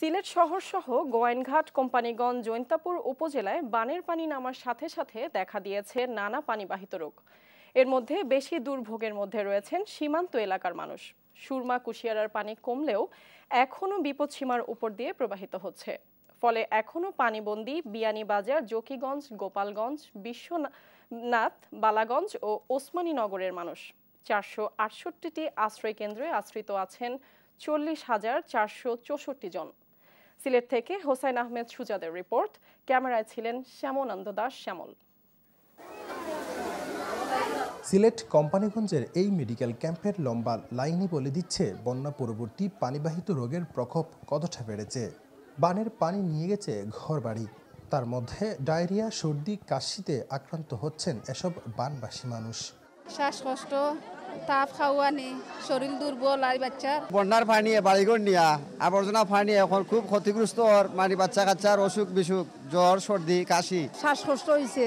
সিলেট শহর সহ গোয়েনঘাট কোম্পানিগঞ্জ জৈন্তাপুর উপজেলায় বানের পানি নামার সাথে সাথে দেখা দিয়েছে নানা পানিবাহিত রোগ এর মধ্যে বেশি দুর্ভোগের মধ্যে রয়েছেন সীমান্ত এলাকার মানুষ সুরমা কুশিয়ারার পানি কমলেও এখনও বিপদসীমার উপর দিয়ে প্রবাহিত হচ্ছে ফলে এখনও পানিবন্দী বিয়ানীবাজার জকিগঞ্জ গোপালগঞ্জ বিশ্বনাথ বালাগঞ্জ ও ওসমানী নগরের মানুষ চারশো আটষট্টিটি আশ্রয়কেন্দ্রে আশ্রিত আছেন চল্লিশ হাজার চারশো চৌষট্টি জন সিলেট থেকে হোসাইন আহমেদ সুজাদের রিপোর্ট ক্যামেরায় ছিলেন শ্যামনন্দ দাস শ্যামল সিলেট কোম্পানিগঞ্জের এই মেডিকেল ক্যাম্পের লম্বা লাইনই বলে দিচ্ছে বন্যা পরবর্তী পানিবাহিত রোগের প্রকোপ কতটা বেড়েছে বানের পানি নিয়ে গেছে ঘরবাড়ি তার মধ্যে ডায়রিয়া সর্দি কাশিতে আক্রান্ত হচ্ছেন এসব বানবাসী মানুষ শ্বাসকষ্ট তাপ খাওয়ানি শরীর দুর্বল আর বাচ্চার বন্যার পানি বাড়িঘর নিয়া আবর্জনা পানি এখন খুব ক্ষতিগ্রস্ত মানে বাচ্চা কাচ্চার অসুখ বিসুখ জ্বর সর্দি কাশি শ্বাসকষ্ট হয়েছে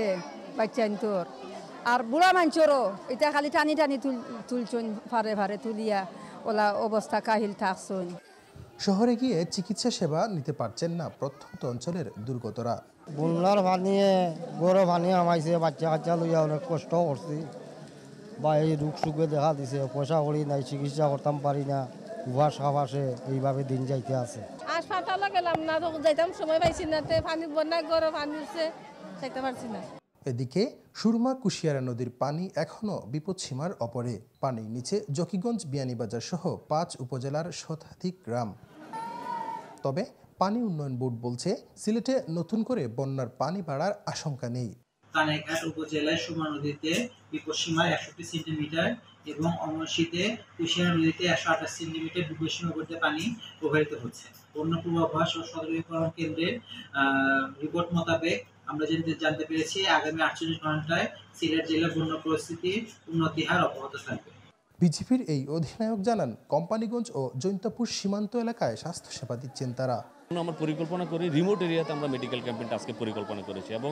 বাচ্চা তোর আর বুড়া মানুষেরও এটা খালি টানি টানি তুলছুন ফারে ফারে তুলিয়া ওলা অবস্থা কাহিল থাকছুন শহরে গিয়ে চিকিৎসা সেবা নিতে পারছেন না প্রত্যন্ত অঞ্চলের দুর্গতরা বন্যার ভানিয়ে বড় ভানিয়ে আমাইছে বাচ্চা কাচ্চা লইয়া অনেক কষ্ট করছি বা এই রোগ সুখে দেখা দিছে পয়সা করি নাই চিকিৎসা করতাম পারি না উভাস এইভাবে দিন যাইতে আছে হাসপাতালে গেলাম না তো যাইতাম সময় পাইছি না পানি বন্যা গরম পানি যাইতে পারছি না এদিকে সুরমা কুশিয়ারা নদীর পানি এখনও বিপদসীমার অপরে পানির নিচে জকিগঞ্জ বিয়ানীবাজার সহ পাঁচ উপজেলার শতাধিক গ্রাম তবে পানি উন্নয়ন বোর্ড বলছে সিলেটে নতুন করে বন্যার পানি বাড়ার আশঙ্কা নেই কানাইঘাট উপজেলায় সুমা নদীতে একশো একষট্টি সেন্টিমিটার এবং অমনসীতে কুশিয়া নদীতে একশো আঠাশ সেন্টিমিটার বিপদসীমা করতে পানি প্রবাহিত হচ্ছে বন্য পূর্বাভাস ও সতর্কীকরণ কেন্দ্রের রিপোর্ট মোতাবেক আমরা জানতে পেরেছি আগামী আটচল্লিশ ঘন্টায় সিলেট জেলার বন্য পরিস্থিতি উন্নতি হার অব্যাহত থাকবে বিজেপির এই অধিনায়ক জানান কোম্পানিগঞ্জ ও জৈন্তাপুর সীমান্ত এলাকায় স্বাস্থ্যসেবা দিচ্ছেন তারা আমরা পরিকল্পনা করি রিমোট এরিয়াতে আমরা মেডিকেল ক্যাম্পেইনটা আজকে পরিকল্পনা করেছি এবং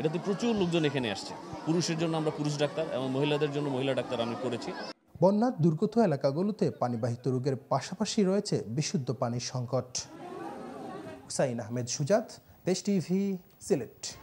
এটাতে প্রচুর লোকজন এখানে আসছে পুরুষের জন্য আমরা পুরুষ ডাক্তার এবং মহিলাদের জন্য মহিলা ডাক্তার আমি করেছি বন্যার দুর্গত এলাকাগুলোতে পানিবাহিত রোগের পাশাপাশি রয়েছে বিশুদ্ধ পানির সংকট হুসাইন আহমেদ সুজাত দেশ টিভি সিলেট